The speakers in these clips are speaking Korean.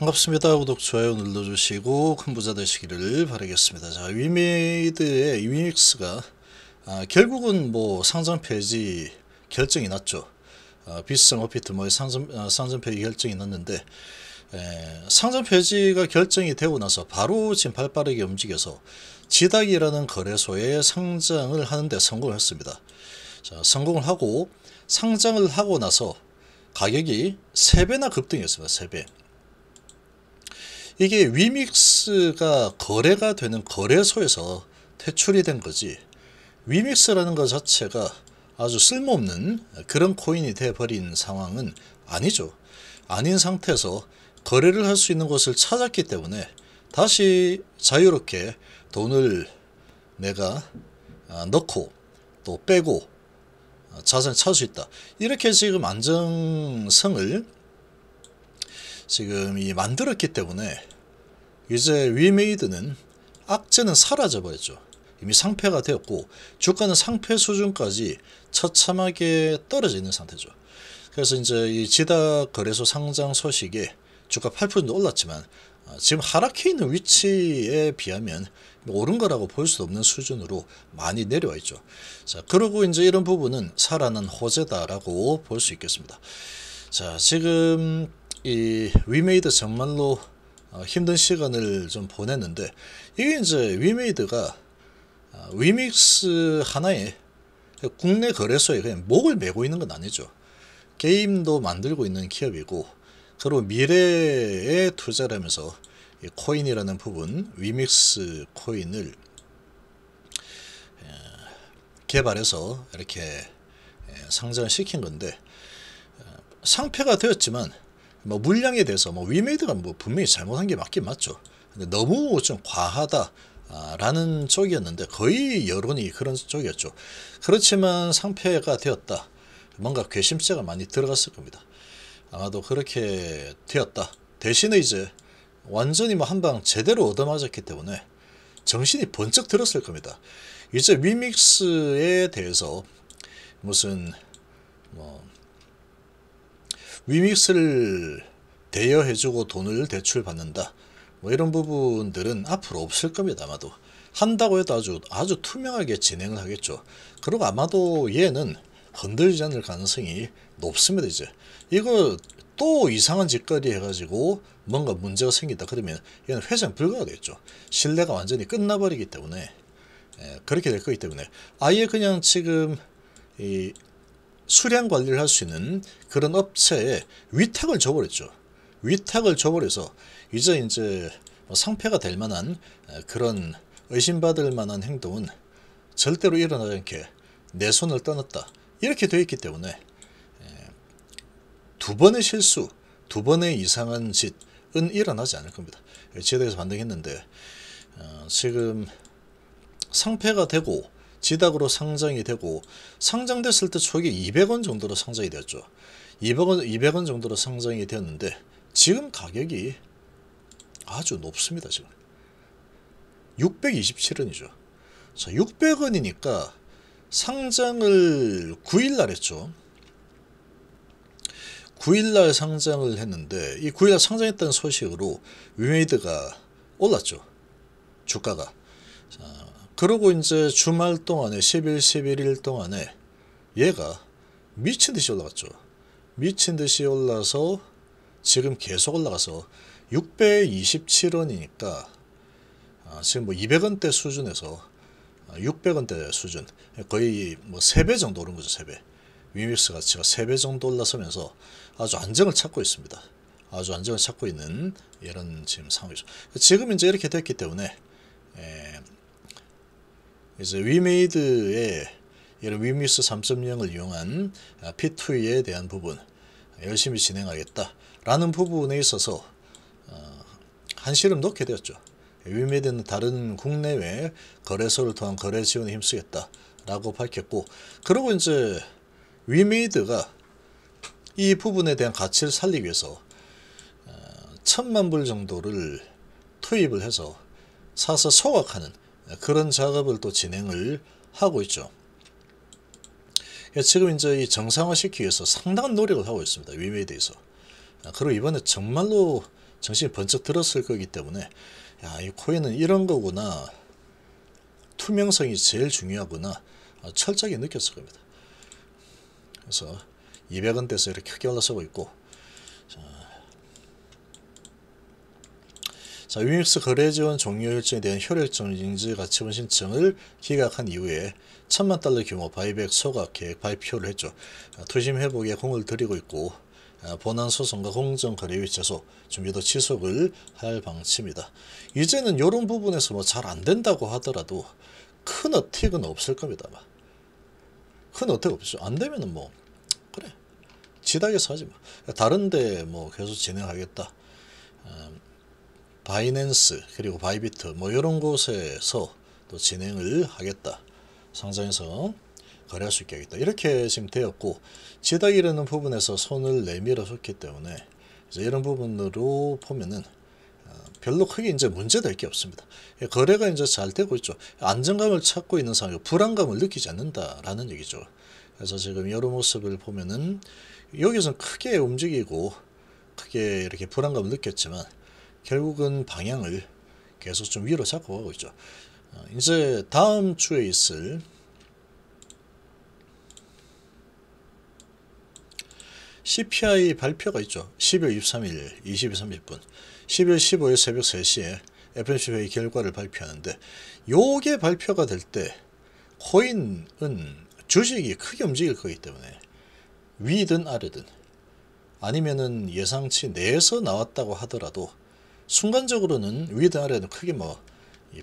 반갑습니다. 구독, 좋아요 눌러주시고 큰 부자 되시기를 바라겠습니다. 자, 위메이드의 위믹스가 아, 결국은 뭐 상장 폐지 결정이 났죠. 아, 비스상 어피트머 상장, 아, 상장 폐지 결정이 났는데 에, 상장 폐지가 결정이 되고 나서 바로 지금 발빠르게 움직여서 지닥이라는 거래소에 상장을 하는데 성공 했습니다. 자, 성공을 하고 상장을 하고 나서 가격이 3배나 급등했습니다. 3배. 이게 위믹스가 거래가 되는 거래소에서 퇴출이 된 거지 위믹스라는 것 자체가 아주 쓸모없는 그런 코인이 돼버린 상황은 아니죠. 아닌 상태에서 거래를 할 수 있는 곳을 찾았기 때문에 다시 자유롭게 돈을 내가 아, 넣고 또 빼고 아, 자산 을 찾을 수 있다. 이렇게 지금 안정성을 지금 이 만들었기 때문에 이제 위메이드는 악재는 사라져 버렸죠. 이미 상패가 되었고 주가는 상패 수준까지 처참하게 떨어져 있는 상태죠. 그래서 이제 이 지다 거래소 상장 소식에 주가 8% 올랐지만 어, 지금 하락해 있는 위치에 비하면 오른 뭐 거라고 볼 수 없는 수준으로 많이 내려와 있죠. 자, 그리고 이제 이런 부분은 살아난 호재다라고 볼 수 있겠습니다. 자, 지금 이 위메이드 정말로 어, 힘든 시간을 좀 보냈는데 이게 이제 위메이드가 어, 위믹스 하나의 국내 거래소에 그냥 목을 메고 있는 건 아니죠. 게임도 만들고 있는 기업이고 그리고 미래에 투자를 하면서 코인이라는 부분 위믹스 코인을 개발해서 이렇게 상장을 시킨 건데 어, 상패가 되었지만 뭐 물량에 대해서 뭐 위메이드가 뭐 분명히 잘못한 게 맞긴 맞죠. 근데 너무 좀 과하다. 라는 쪽이었는데 거의 여론이 그런 쪽이었죠. 그렇지만 상패가 되었다. 뭔가 괘씸죄가 많이 들어갔을 겁니다. 아마도 그렇게 되었다. 대신에 이제 완전히 뭐 한 방 제대로 얻어맞았기 때문에 정신이 번쩍 들었을 겁니다. 이제 위믹스에 대해서 무슨 뭐 위믹스를 대여해주고 돈을 대출받는다. 뭐 이런 부분들은 앞으로 없을 겁니다. 아마도. 한다고 해도 아주 아주 투명하게 진행을 하겠죠. 그리고 아마도 얘는 흔들지 않을 가능성이 높습니다. 이제 이거 또 이상한 짓거리 해가지고 뭔가 문제가 생기다 그러면 얘는 회장 불가가 되겠죠. 신뢰가 완전히 끝나버리기 때문에 예, 그렇게 될 거기 때문에 아예 그냥 지금 이 수량 관리를 할 수 있는 그런 업체에 위탁을 줘버렸죠. 위탁을 줘버려서 이제 이제 상패가 될 만한 그런 의심받을 만한 행동은 절대로 일어나지 않게 내 손을 떠났다. 이렇게 되어 있기 때문에 두 번의 실수, 두 번의 이상한 짓은 일어나지 않을 겁니다. 제에 대해서 반등했는데 어, 지금 상패가 되고 지닥으로 상장이 되고 상장됐을 때 초기 200원 정도로 상장이 되었죠. 200원, 200원 정도로 상장이 되었는데 지금 가격이 아주 높습니다. 지금 627원이죠. 자, 600원이니까 상장을 9일날 했죠. 9일날 상장을 했는데 이 9일날 상장했다는 소식으로 위메이드가 올랐죠. 주가가. 자, 그러고 이제 주말 동안에 10일, 11일 동안에 얘가 미친 듯이 올라갔죠. 미친 듯이 올라서 지금 계속 올라가서 627원이니까 아, 지금 뭐 200원대 수준에서 600원대 아, 수준 거의 뭐 3배 정도 오른 거죠 3배 위믹스 가치가 3배 정도 올라서면서 아주 안정을 찾고 있습니다 아주 안정을 찾고 있는 이런 지금 상황이죠 지금 이제 이렇게 됐기 때문에 에, 이제 위메이드의 이런 위미스 3.0을 이용한 아, P2에 대한 부분 열심히 진행하겠다 라는 부분에 있어서 어, 한시름 놓게 되었죠. 위메이드는 다른 국내외 거래소를 통한 거래 지원에 힘쓰겠다 라고 밝혔고 그리고 이제 위메이드가 이 부분에 대한 가치를 살리기 위해서 어, 천만 불 정도를 투입을 해서 사서 소각하는 그런 작업을 또 진행을 하고 있죠. 그러니까 지금 이제 이 정상화시키기 위해서 상당한 노력을 하고 있습니다. 위메에 대해서. 아, 그리고 이번에 정말로 정신이 번쩍 들었을 거기 때문에 야, 이 코인은 이런 거구나. 투명성이 제일 중요하구나. 아, 철저하게 느꼈을 겁니다. 그래서 200원대에서 이렇게 크게 올라서고 있고 자, 유닉스 거래 지원 종료 일정에 대한 효액적인지 가치분 신청을 기각한 이후에 천만 달러 규모 바이백 소각 계획 발표를 했죠. 아, 투심 회복에 공을 들이고 있고 아, 본안 소송과 공정거래위 제소 준비도 지속을 할 방침이다. 이제는 이런 부분에서 뭐 잘 안 된다고 하더라도 큰 어택은 없을 겁니다. 큰 어택 없죠. 안되면뭐 그래 지닥에서 하지 마. 다른데 뭐 계속 진행하겠다. 바이낸스 그리고 바이비트 뭐 이런 곳에서 또 진행을 하겠다. 상장에서 거래할 수 있게 하겠다. 이렇게 지금 되었고 지닥이라는 부분에서 손을 내밀어 줬기 때문에 이제 이런 부분으로 보면은 어, 별로 크게 이제 문제될 게 없습니다. 예, 거래가 이제 잘 되고 있죠. 안정감을 찾고 있는 상황이고 불안감을 느끼지 않는다라는 얘기죠. 그래서 지금 여러 모습을 보면은 여기서는 크게 움직이고 크게 이렇게 불안감을 느꼈지만 결국은 방향을 계속 좀 위로 잡고 가고 있죠. 어, 이제 다음 주에 있을 CPI 발표가 있죠. 12월 23일 22, 30분 12월 15일 새벽 3시에 FMC 회의 결과를 발표하는데 요게 발표가 될 때 코인은 주식이 크게 움직일 거기 때문에 위든 아래든 아니면은 예상치 내에서 나왔다고 하더라도 순간적으로는 위드 아래는 크게 뭐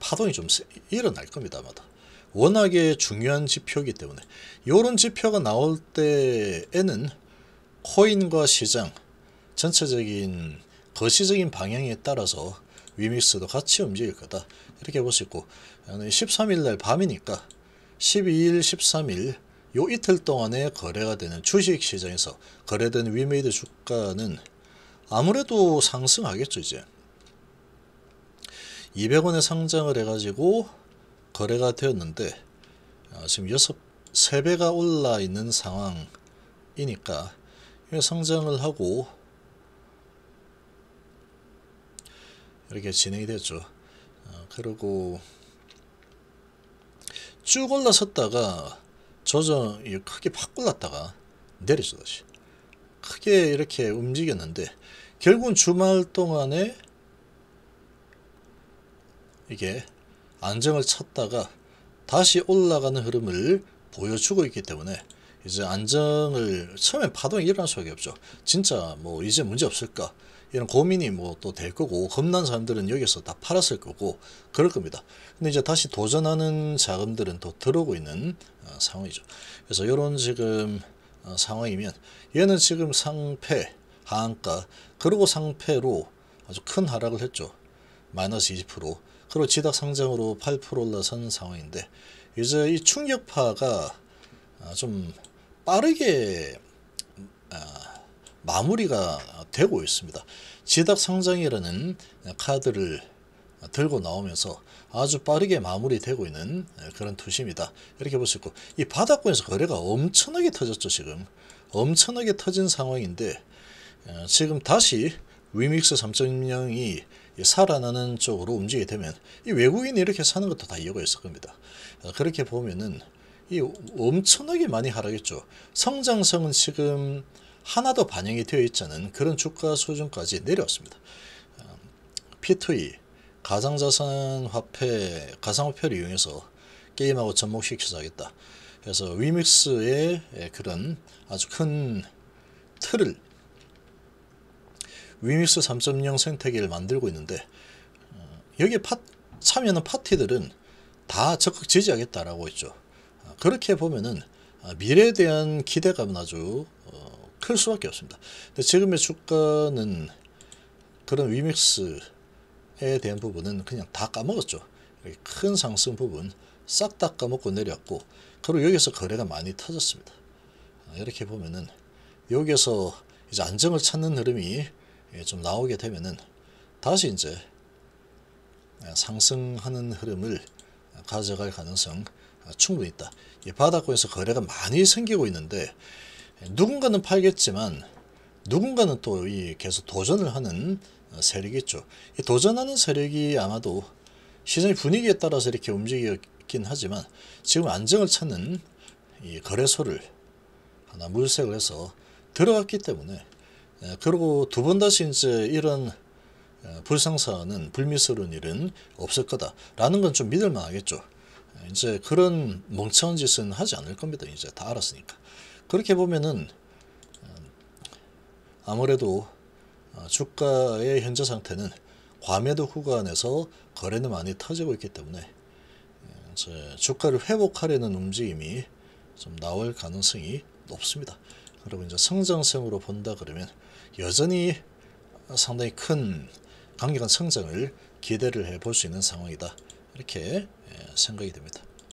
파동이 좀 일어날 겁니다만 워낙에 중요한 지표이기 때문에 이런 지표가 나올 때에는 코인과 시장 전체적인 거시적인 방향에 따라서 위믹스도 같이 움직일 거다 이렇게 볼수 있고 13일날 밤이니까 12일 13일 요 이틀 동안에 거래가 되는 주식시장에서 거래된 위메이드 주가는 아무래도 상승하겠죠 이제 200원에 상장을 해가지고 거래가 되었는데 아, 지금 6, 세배가 올라 있는 상황이니까 상장을 하고 이렇게 진행이 됐죠. 아, 그리고 쭉 올라섰다가 조정 크게 팍 올랐다가 내리죠 다시 크게 이렇게 움직였는데 결국은 주말 동안에 이게 안정을 찾다가 다시 올라가는 흐름을 보여주고 있기 때문에 이제 안정을 처음에 파동이 일어날 수밖에 없죠. 진짜 뭐 이제 문제 없을까? 이런 고민이 뭐 또 될 거고 겁난 사람들은 여기서 다 팔았을 거고 그럴 겁니다. 근데 이제 다시 도전하는 자금들은 또 들어오고 있는 어, 상황이죠. 그래서 이런 지금 어, 상황이면 얘는 지금 상패, 하한가 그리고 상패로 아주 큰 하락을 했죠. 마이너스 20% 그리고 지닥 상장으로 8% 올라선 상황인데 이제 이 충격파가 아, 좀 빠르게 아, 마무리가 되고 있습니다. 지닥 상장이라는 카드를 들고 나오면서 아주 빠르게 마무리되고 있는 그런 투심이다. 이렇게 볼 수 있고 이 바닥권에서 거래가 엄청나게 터졌죠. 지금 엄청나게 터진 상황인데 어, 지금 다시 위믹스 3.0이 살아나는 쪽으로 움직이게 되면 이 외국인이 이렇게 사는 것도 다 이유가 있을 겁니다. 어, 그렇게 보면은 이 엄청나게 많이 하락했죠. 성장성은 지금 하나도 반영이 되어 있지 않은 그런 주가 수준까지 내려왔습니다. 어, P2E 가상자산화폐 가상화폐를 이용해서 게임하고 접목시켜서 하겠다. 그래서 위믹스의 예, 그런 아주 큰 틀을 위믹스 3.0 생태계를 만들고 있는데 어, 여기에 파, 참여하는 파티들은 다 적극 지지하겠다라고 했죠. 아, 그렇게 보면은 아, 미래에 대한 기대감은 아주 어, 클 수밖에 없습니다. 지금의 주가는 그런 위믹스에 대한 부분은 그냥 다 까먹었죠. 큰 상승 부분 싹 다 까먹고 내렸고 그리고 여기서 거래가 많이 터졌습니다. 아, 이렇게 보면은 여기에서 이제 안정을 찾는 흐름이 예, 좀 나오게 되면은 다시 이제 상승하는 흐름을 가져갈 가능성 충분히 있다. 바닷권에서 거래가 많이 생기고 있는데 누군가는 팔겠지만 누군가는 또 이 계속 도전을 하는 세력이 있죠. 이 도전하는 세력이 아마도 시장의 분위기에 따라서 이렇게 움직이긴 하지만 지금 안정을 찾는 이 거래소를 하나 물색을 해서 들어갔기 때문에 네, 그리고 두 번 다시 이제 이런 어, 불상사는 불미스러운 일은 없을 거다라는 건 좀 믿을만 하겠죠. 이제 그런 멍청한 짓은 하지 않을 겁니다. 이제 다 알았으니까. 그렇게 보면은 어, 아무래도 어, 주가의 현재 상태는 과매도 구간에서 거래는 많이 터지고 있기 때문에 이제 주가를 회복하려는 움직임이 좀 나올 가능성이 높습니다. 그리고 이제 성장성으로 본다 그러면 여전히 상당히 큰 강력한 성장을 기대를 해 볼 수 있는 상황이다. 이렇게 예, 생각이 됩니다.